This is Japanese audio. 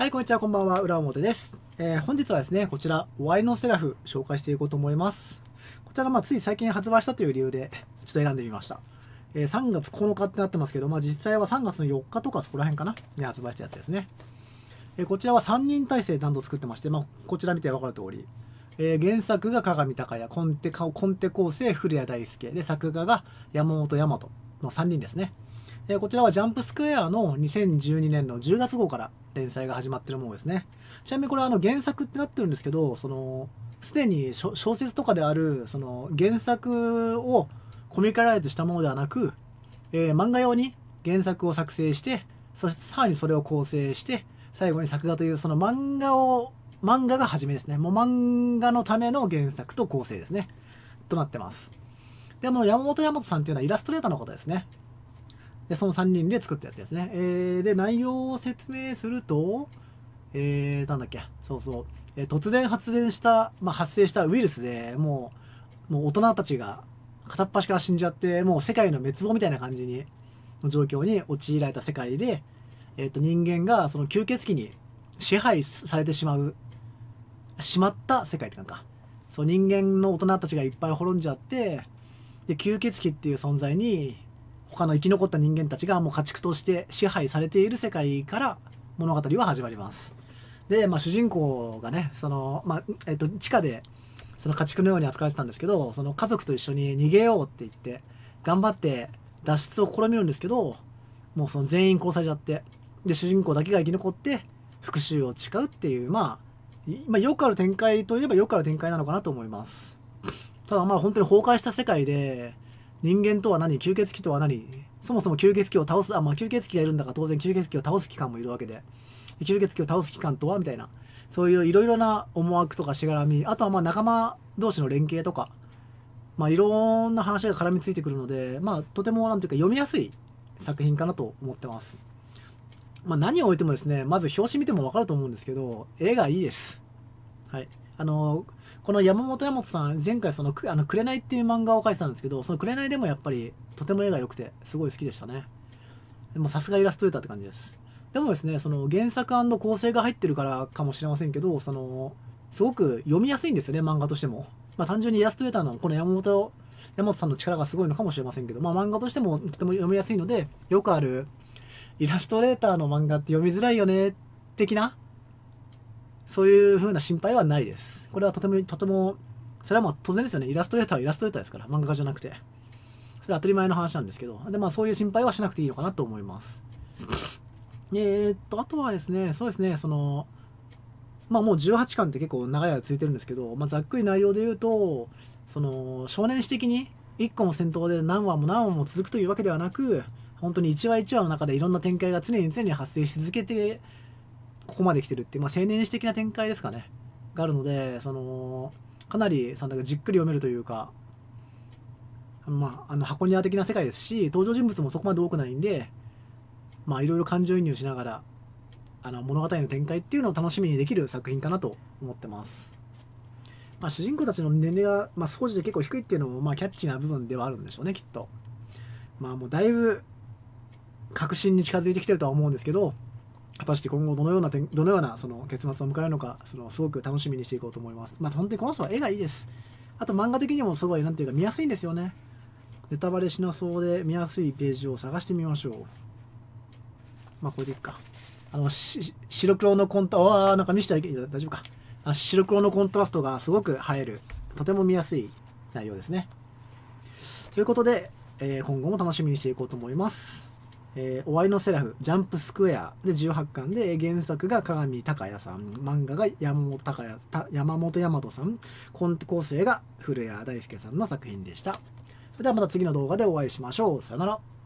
はい、こんにちは、こんばんは、裏表です。えー、本日はですね、こちら、終わりのセラフ、紹介していこうと思います。こちら、まあ、つい最近発売したという理由で、ちょっと選んでみました。えー、3月9日ってなってますけど、まあ、実際は3月の4日とかそこら辺かな、に発売したやつですね。えー、こちらは3人体制何度作ってまして、まあ、こちら見て分かる通り、えー、原作が鏡高やコンテ、コンテ構成、古谷大輔、で、作画が山本大和の3人ですね。えこちらはジャンプスクエアの2012年の10月号から連載が始まってるものですね。ちなみにこれあの原作ってなってるんですけど、その、すでに小説とかである、その原作をコミカライズしたものではなく、えー、漫画用に原作を作成して、そしてさらにそれを構成して、最後に作画というその漫画を、漫画が始めですね。もう漫画のための原作と構成ですね。となってます。でも山本山本さんっていうのはイラストレーターの方ですね。で、その3人で作ったやつですね。えー、で、内容を説明すると、えー、なんだっけ、そうそう、えー、突然発電した、まあ、発生したウイルスでもう、もう大人たちが片っ端から死んじゃって、もう世界の滅亡みたいな感じに、の状況に陥られた世界で、えっ、ー、と、人間がその吸血鬼に支配されてしまう、しまった世界ってなんか、そう、人間の大人たちがいっぱい滅んじゃって、で、吸血鬼っていう存在に、他の生き残った人間たちがもう家畜として支配されている世界から物語は始まります。で、まあ、主人公がねその、まあ、えっと、地下でその家畜のように扱われてたんですけどその家族と一緒に逃げようって言って頑張って脱出を試みるんですけどもうその全員殺されちゃってで主人公だけが生き残って復讐を誓うっていう、まあ、まあよくある展開といえばよくある展開なのかなと思います。ただまあ本当に崩壊した世界で人間とは何吸血鬼とは何そもそも吸血鬼を倒す、あ、まあ、吸血鬼がいるんだから当然吸血鬼を倒す機関もいるわけで、吸血鬼を倒す機関とはみたいな、そういういろいろな思惑とかしがらみ、あとはまあ仲間同士の連携とか、まあ、いろんな話が絡みついてくるので、まあ、とてもなんていうか読みやすい作品かなと思ってます。まあ、何を置いてもですね、まず表紙見てもわかると思うんですけど、絵がいいです。はい。あのーこの山本山本さん、前回その、あの、いっていう漫画を描いてたんですけど、その紅でもやっぱり、とても絵が良くて、すごい好きでしたね。でもさすがイラストレーターって感じです。でもですね、その原作構成が入ってるからかもしれませんけど、その、すごく読みやすいんですよね、漫画としても。まあ単純にイラストレーターのこの山本、山本さんの力がすごいのかもしれませんけど、まあ漫画としてもとても読みやすいので、よくある、イラストレーターの漫画って読みづらいよね、的なそういう風な心配はないです。これはとても、とても、それはまあ当然ですよね。イラストレーターはイラストレーターですから、漫画家じゃなくて。それは当たり前の話なんですけど。で、まあそういう心配はしなくていいのかなと思います。えっと、あとはですね、そうですね、その、まあもう18巻って結構長い間続いてるんですけど、まあざっくり内容で言うと、その、少年史的に1個の戦闘で何話も何話も続くというわけではなく、本当に1話1話の中でいろんな展開が常に常に発生し続けてここまで来てるっていう、まあ、青年史的な展開ですかねがあるのでそのかなりそのじっくり読めるというか、まあ、あの箱庭的な世界ですし登場人物もそこまで多くないんでまいろいろ感情移入しながらあの物語の展開っていうのを楽しみにできる作品かなと思ってます。まあ、主人公たちの年齢が、まあ、少しで結構低いっていうのも、まあ、キャッチな部分ではあるんでしょうねきっと。まあもうだいぶ確信に近づいてきてるとは思うんですけど果たして今後どのようなどのようなその結末を迎えるのかそのすごく楽しみにしていこうと思いますまあ本当にこの人は絵がいいですあと漫画的にもすごい何ていうか見やすいんですよねネタバレしなそうで見やすいページを探してみましょうまあこれでいっかあの白黒のコントあなんか見せてあげて大丈夫かあ白黒のコントラストがすごく映えるとても見やすい内容ですねということで、えー、今後も楽しみにしていこうと思いますえー、終わりのセラフ、ジャンプスクエアで18巻で、原作が鏡高也さん、漫画が山本高也、山本大和さん、コン構成が古谷大輔さんの作品でした。ではまた次の動画でお会いしましょう。さよなら。